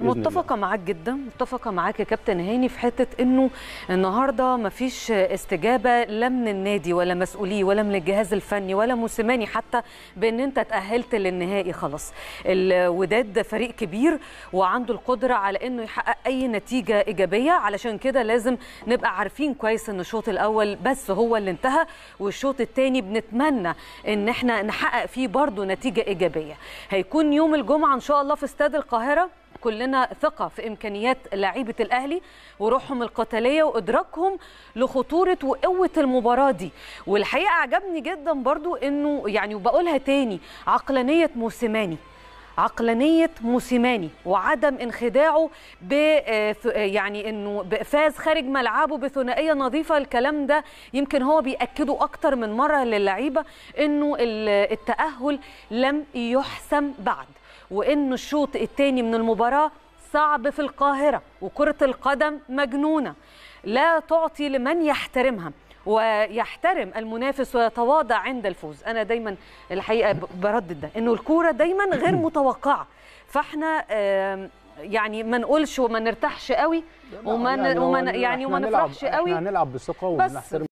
متفقة معاك جدا متفقة معاك يا كابتن هاني في حتة انه النهاردة مفيش استجابة لا من النادي ولا مسؤوليه ولا من الجهاز الفني ولا موسيماني حتى بان انت تأهلت للنهائي خلاص الوداد فريق كبير وعنده القدرة على انه يحقق اي نتيجة ايجابية علشان كده لازم نبقى عارفين كويس ان الشوط الاول بس هو اللي انتهى والشوط الثاني بنتمنى ان احنا نحقق فيه برضه نتيجة ايجابية هيكون يوم الجمعة ان شاء الله في استاد القاهرة كلنا ثقه في امكانيات لعيبه الاهلي وروحهم القتاليه وادراكهم لخطوره وقوه المباراه دي والحقيقه عجبني جدا برضو انه يعني وبقولها تاني عقلانيه موسيماني عقلانيه موسيماني وعدم انخداعه ب آه، آه، يعني انه فاز خارج ملعبه بثنائيه نظيفه الكلام ده يمكن هو بياكده اكتر من مره للعيبه انه التاهل لم يحسم بعد وانه الشوط الثاني من المباراه صعب في القاهرة وكرة القدم مجنونة لا تعطي لمن يحترمها ويحترم المنافس ويتواضع عند الفوز انا دايما الحقيقه بردد ده انه الكوره دايما غير متوقعه فاحنا يعني ما نقولش وما نرتاحش قوي وما يعني, يعني وما نفرحش قوي احنا هنلعب بثقه ونحترم